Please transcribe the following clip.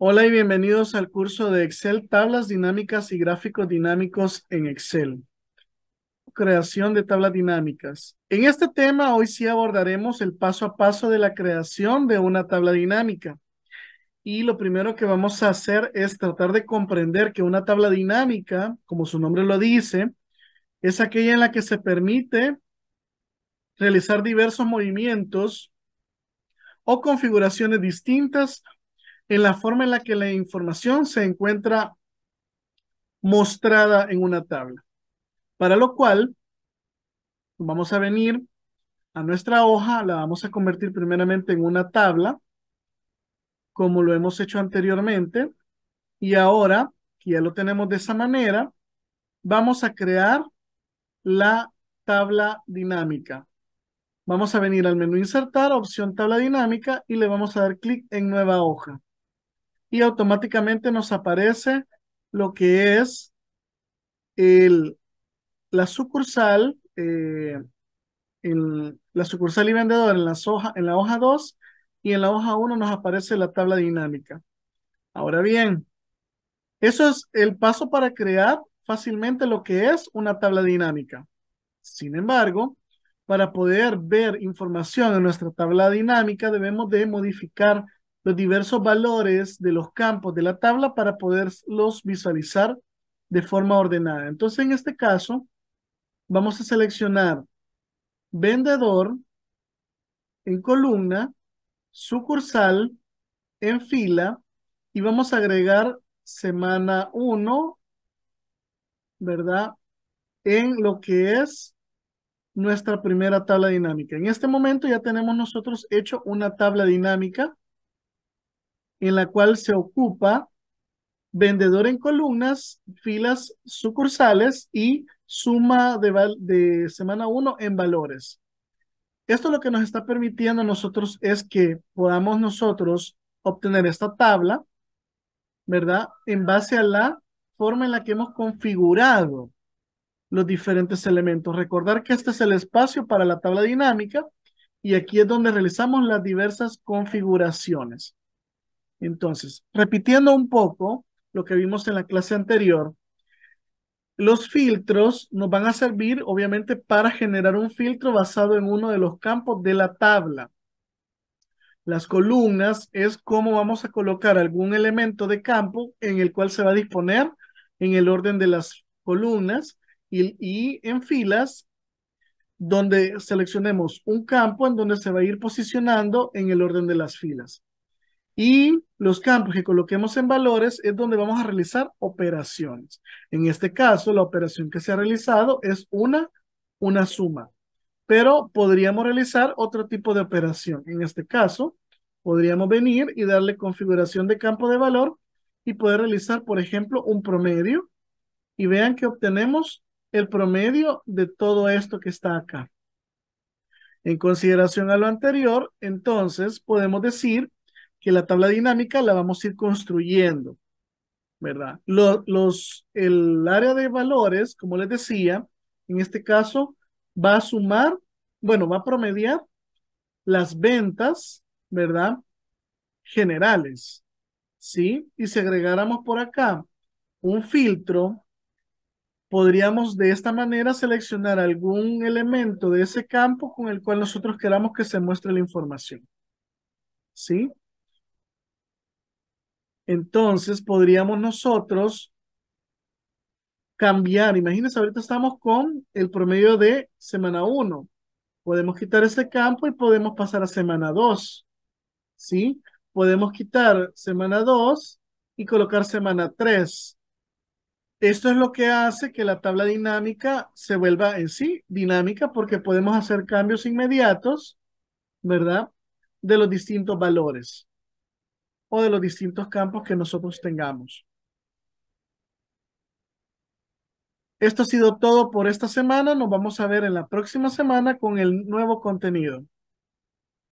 Hola y bienvenidos al curso de Excel, tablas dinámicas y gráficos dinámicos en Excel. Creación de tablas dinámicas. En este tema hoy sí abordaremos el paso a paso de la creación de una tabla dinámica. Y lo primero que vamos a hacer es tratar de comprender que una tabla dinámica, como su nombre lo dice, es aquella en la que se permite realizar diversos movimientos o configuraciones distintas en la forma en la que la información se encuentra mostrada en una tabla. Para lo cual, vamos a venir a nuestra hoja, la vamos a convertir primeramente en una tabla, como lo hemos hecho anteriormente, y ahora que ya lo tenemos de esa manera, vamos a crear la tabla dinámica. Vamos a venir al menú insertar, opción tabla dinámica, y le vamos a dar clic en nueva hoja y automáticamente nos aparece lo que es el, la sucursal, eh, la sucursal y vendedor en, en la hoja 2 y en la hoja 1 nos aparece la tabla dinámica. Ahora bien, eso es el paso para crear fácilmente lo que es una tabla dinámica. Sin embargo, para poder ver información en nuestra tabla dinámica debemos de modificar los diversos valores de los campos de la tabla para poderlos visualizar de forma ordenada. Entonces, en este caso, vamos a seleccionar vendedor en columna, sucursal en fila y vamos a agregar semana 1, ¿verdad? En lo que es nuestra primera tabla dinámica. En este momento ya tenemos nosotros hecho una tabla dinámica en la cual se ocupa vendedor en columnas, filas sucursales y suma de, semana 1 en valores. Esto lo que nos está permitiendo a nosotros es que podamos nosotros obtener esta tabla, ¿verdad? En base a la forma en la que hemos configurado los diferentes elementos. Recordar que este es el espacio para la tabla dinámica y aquí es donde realizamos las diversas configuraciones. Entonces, repitiendo un poco lo que vimos en la clase anterior, los filtros nos van a servir, obviamente, para generar un filtro basado en uno de los campos de la tabla. Las columnas es cómo vamos a colocar algún elemento de campo en el cual se va a disponer en el orden de las columnas y, y en filas, donde seleccionemos un campo en donde se va a ir posicionando en el orden de las filas. Y los campos que coloquemos en valores es donde vamos a realizar operaciones. En este caso, la operación que se ha realizado es una, una suma. Pero podríamos realizar otro tipo de operación. En este caso, podríamos venir y darle configuración de campo de valor y poder realizar, por ejemplo, un promedio. Y vean que obtenemos el promedio de todo esto que está acá. En consideración a lo anterior, entonces podemos decir que la tabla dinámica la vamos a ir construyendo, ¿verdad? Los, el área de valores, como les decía, en este caso va a sumar, bueno, va a promediar las ventas, ¿verdad? Generales, ¿sí? Y si agregáramos por acá un filtro, podríamos de esta manera seleccionar algún elemento de ese campo con el cual nosotros queramos que se muestre la información, ¿sí? Entonces podríamos nosotros cambiar. Imagínense, ahorita estamos con el promedio de semana 1. Podemos quitar ese campo y podemos pasar a semana 2. ¿Sí? Podemos quitar semana 2 y colocar semana 3. Esto es lo que hace que la tabla dinámica se vuelva en sí dinámica porque podemos hacer cambios inmediatos, ¿verdad? De los distintos valores o de los distintos campos que nosotros tengamos. Esto ha sido todo por esta semana. Nos vamos a ver en la próxima semana con el nuevo contenido.